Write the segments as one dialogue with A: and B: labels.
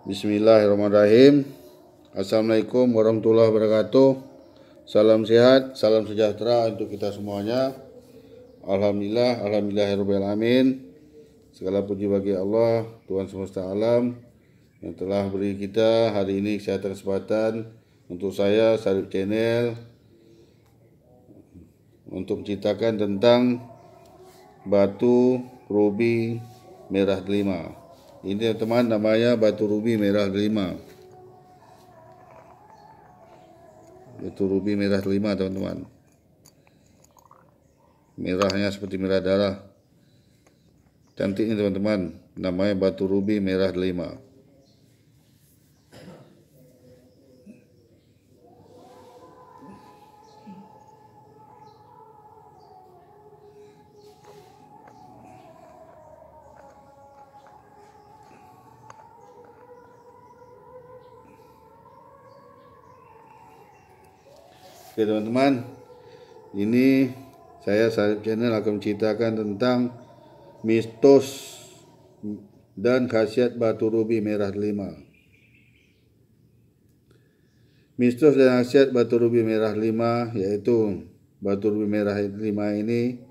A: Bismillahirrahmanirrahim. Assalamualaikum warahmatullahi wabarakatuh. Salam sehat, salam sejahtera untuk kita semuanya. Alhamdulillah, alhamdulillahirrahmanirrahim. Segala puji bagi Allah, Tuhan semesta alam yang telah beri kita hari ini kesehatan kesempatan untuk saya Sarif Channel untuk menceritakan tentang batu rubi merah delima. Ini teman namanya batu rubi merah kelima Batu rubi merah kelima teman-teman. Merahnya seperti merah darah. Cantik ini teman-teman. Namanya batu rubi merah kelima Oke teman-teman, ini saya Sarip Channel akan menceritakan tentang mistos dan khasiat batu rubi merah lima Mistos dan khasiat batu rubi merah lima yaitu batu rubi merah lima ini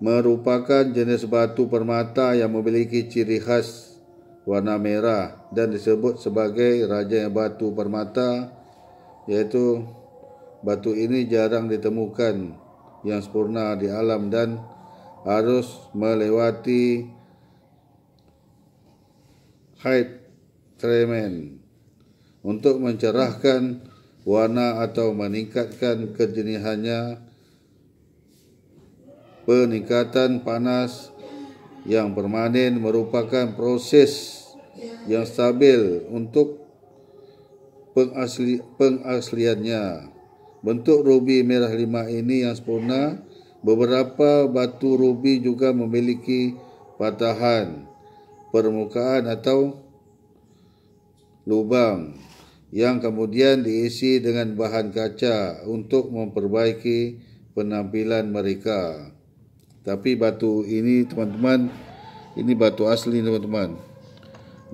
A: merupakan jenis batu permata yang memiliki ciri khas warna merah dan disebut sebagai raja batu permata yaitu Batu ini jarang ditemukan yang sempurna di alam dan harus melewati height tremen untuk mencerahkan warna atau meningkatkan kejenihannya peningkatan panas yang permanen merupakan proses yang stabil untuk pengasli, pengasliannya. Bentuk rubi merah lima ini yang sempurna, beberapa batu rubi juga memiliki patahan permukaan atau lubang yang kemudian diisi dengan bahan kaca untuk memperbaiki penampilan mereka. Tapi batu ini teman-teman, ini batu asli teman-teman.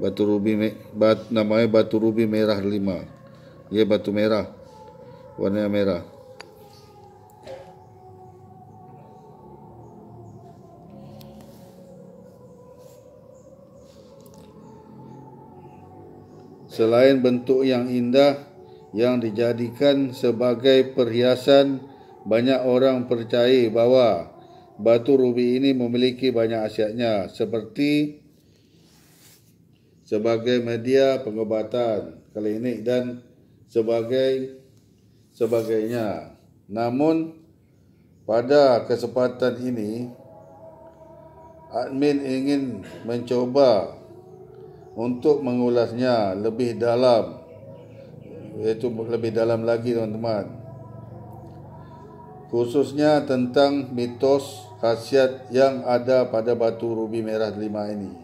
A: Batu rubi bat, namanya batu rubi merah lima. ya batu merah warnanya merah selain bentuk yang indah yang dijadikan sebagai perhiasan banyak orang percaya bahwa batu rubi ini memiliki banyak asiatnya seperti sebagai media pengobatan klinik dan sebagai sebagainya. Namun pada kesempatan ini admin ingin mencoba untuk mengulasnya lebih dalam yaitu lebih dalam lagi teman-teman khususnya tentang mitos khasiat yang ada pada batu rubi merah lima ini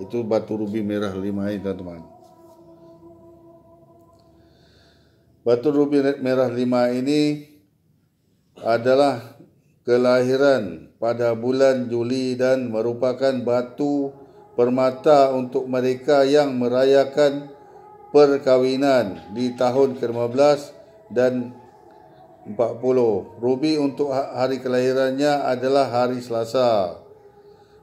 A: itu batu rubi merah lima ini teman-teman Batu Rubi Merah lima ini adalah kelahiran pada bulan Juli dan merupakan batu permata untuk mereka yang merayakan perkahwinan di tahun ke-15 dan 40. Rubi untuk ha- hari kelahirannya adalah hari Selasa.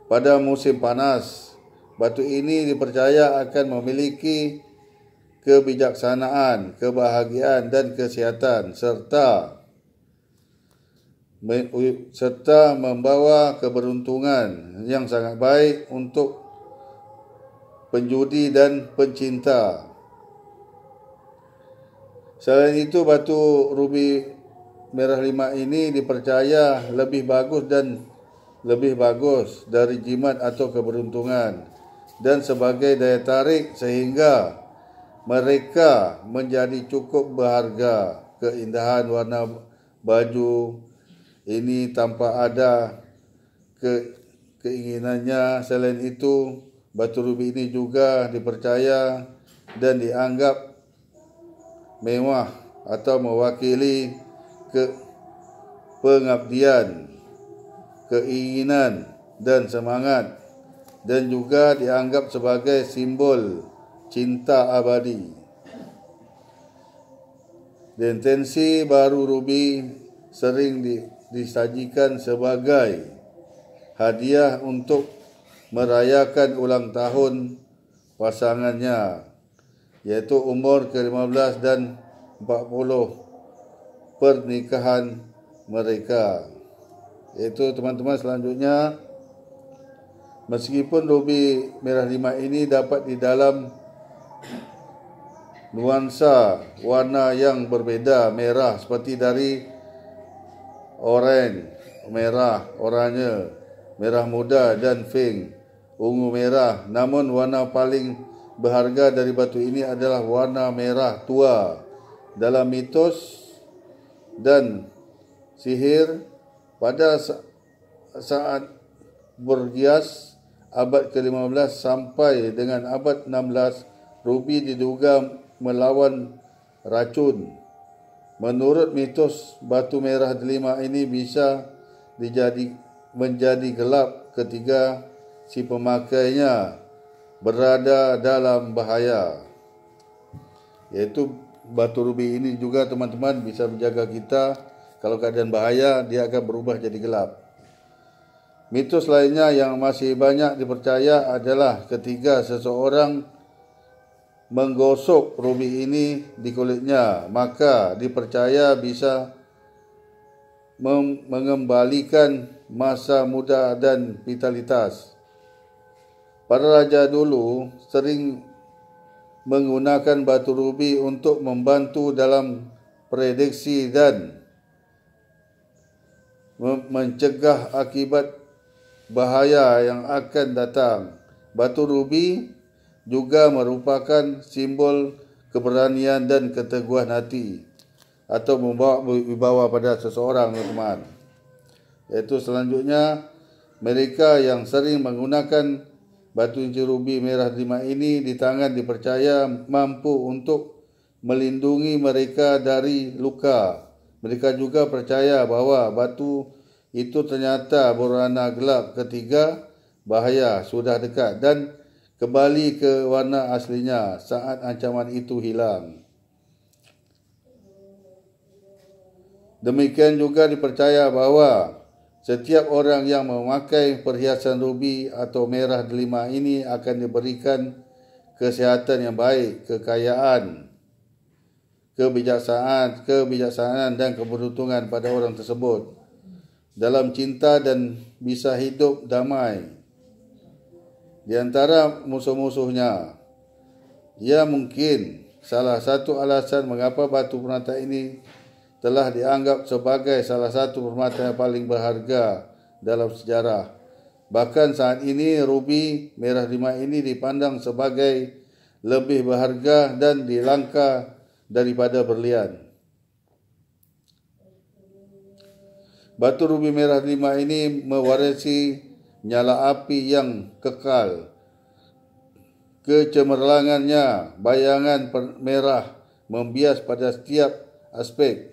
A: Pada musim panas, batu ini dipercaya akan memiliki kebijaksanaan, kebahagiaan dan kesihatan serta serta membawa keberuntungan yang sangat baik untuk penjudi dan pencinta. Selain itu, batu rubi merah lima ini dipercaya lebih bagus dan lebih bagus dari jimat atau keberuntungan dan sebagai daya tarik sehingga mereka menjadi cukup berharga keindahan warna baju ini tanpa ada ke, keinginannya selain itu batu rubi ini juga dipercaya dan dianggap mewah atau mewakili ke pengabdian keinginan dan semangat dan juga dianggap sebagai simbol cinta abadi. Dentensi baru rubi sering di, disajikan sebagai hadiah untuk merayakan ulang tahun pasangannya yaitu umur ke-15 dan 40 pernikahan mereka. Itu teman-teman selanjutnya meskipun rubi merah lima ini dapat di dalam nuansa warna yang berbeda merah seperti dari oranye, merah, oranye, merah muda dan pink, ungu merah. Namun warna paling berharga dari batu ini adalah warna merah tua. Dalam mitos dan sihir pada saat berhias abad ke-15 sampai dengan abad 16 Ruby diduga melawan racun. Menurut mitos, batu merah delima ini bisa dijadi, menjadi gelap ketika si pemakainya berada dalam bahaya. Yaitu batu rubi ini juga teman-teman bisa menjaga kita kalau keadaan bahaya dia akan berubah jadi gelap. Mitos lainnya yang masih banyak dipercaya adalah ketika seseorang menggosok rubi ini di kulitnya, maka dipercaya bisa mengembalikan masa muda dan vitalitas. Para raja dulu sering menggunakan batu rubi untuk membantu dalam prediksi dan mencegah akibat bahaya yang akan datang. Batu rubi juga merupakan simbol keberanian dan keteguhan hati atau membawa wibawa pada seseorang teman. Yaitu selanjutnya mereka yang sering menggunakan batu inci rubi merah lima ini di tangan dipercaya mampu untuk melindungi mereka dari luka. Mereka juga percaya bahwa batu itu ternyata berwarna gelap ketiga bahaya sudah dekat dan kembali ke warna aslinya saat ancaman itu hilang. Demikian juga dipercaya bahawa setiap orang yang memakai perhiasan rubi atau merah delima ini akan diberikan kesihatan yang baik, kekayaan, kebijaksanaan, kebijaksanaan dan keberuntungan pada orang tersebut dalam cinta dan bisa hidup damai di antara musuh-musuhnya. ia mungkin salah satu alasan mengapa batu permata ini telah dianggap sebagai salah satu permata yang paling berharga dalam sejarah. Bahkan saat ini rubi merah lima ini dipandang sebagai lebih berharga dan dilangka daripada berlian. Batu rubi merah lima ini mewarisi nyala api yang kekal. Kecemerlangannya bayangan merah membias pada setiap aspek.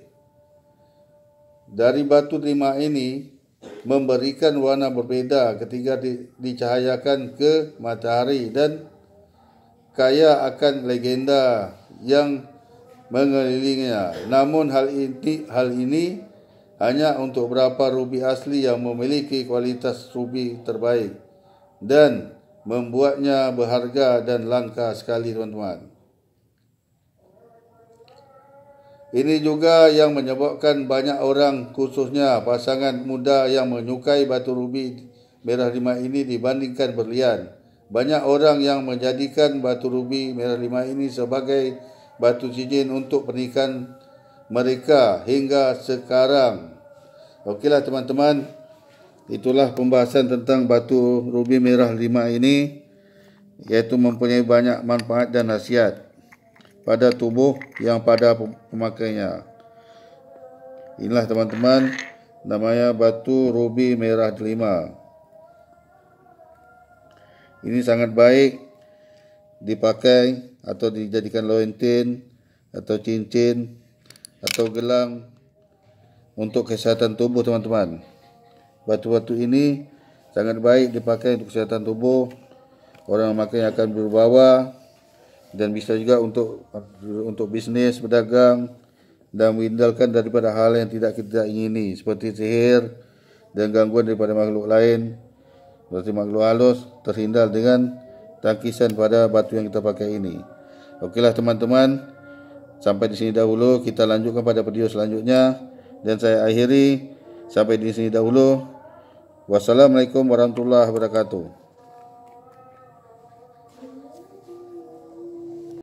A: Dari batu lima ini memberikan warna berbeda ketika di, dicahayakan ke matahari dan kaya akan legenda yang mengelilinginya. Namun hal ini hal ini hanya untuk berapa rubi asli yang memiliki kualitas rubi terbaik dan membuatnya berharga dan langka sekali teman-teman. Ini juga yang menyebabkan banyak orang khususnya pasangan muda yang menyukai batu rubi merah lima ini dibandingkan berlian. Banyak orang yang menjadikan batu rubi merah lima ini sebagai batu cincin untuk pernikahan mereka hingga sekarang. Okeylah teman-teman, itulah pembahasan tentang batu rubi merah lima ini yaitu mempunyai banyak manfaat dan nasihat pada tubuh yang pada pemakainya. Inilah teman-teman namanya batu rubi merah lima. Ini sangat baik dipakai atau dijadikan lointin atau cincin atau gelang untuk kesehatan tubuh teman-teman. Batu-batu ini sangat baik dipakai untuk kesehatan tubuh. Orang memakai akan berbawa dan bisa juga untuk untuk bisnis berdagang dan menghindarkan daripada hal yang tidak kita ingini seperti sihir dan gangguan daripada makhluk lain berarti makhluk halus terhindar dengan tangkisan pada batu yang kita pakai ini. Okeylah teman-teman, Sampai di sini dahulu kita lanjutkan pada video selanjutnya dan saya akhiri sampai di sini dahulu. Wassalamualaikum warahmatullahi wabarakatuh.